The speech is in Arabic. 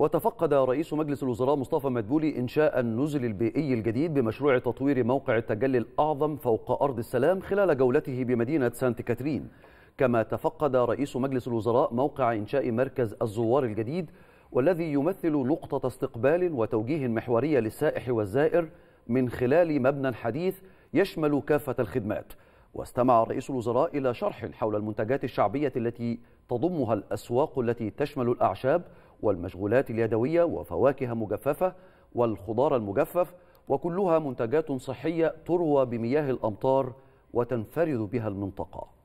وتفقد رئيس مجلس الوزراء مصطفى مدبولي إنشاء النزل البيئي الجديد بمشروع تطوير موقع التجلي الأعظم فوق أرض السلام خلال جولته بمدينة سانت كاترين كما تفقد رئيس مجلس الوزراء موقع إنشاء مركز الزوار الجديد والذي يمثل نقطة استقبال وتوجيه محورية للسائح والزائر من خلال مبنى حديث يشمل كافة الخدمات واستمع رئيس الوزراء إلى شرح حول المنتجات الشعبية التي تضمها الأسواق التي تشمل الأعشاب والمشغولات اليدوية وفواكه مجففة والخضار المجفف وكلها منتجات صحية تروى بمياه الأمطار وتنفرد بها المنطقة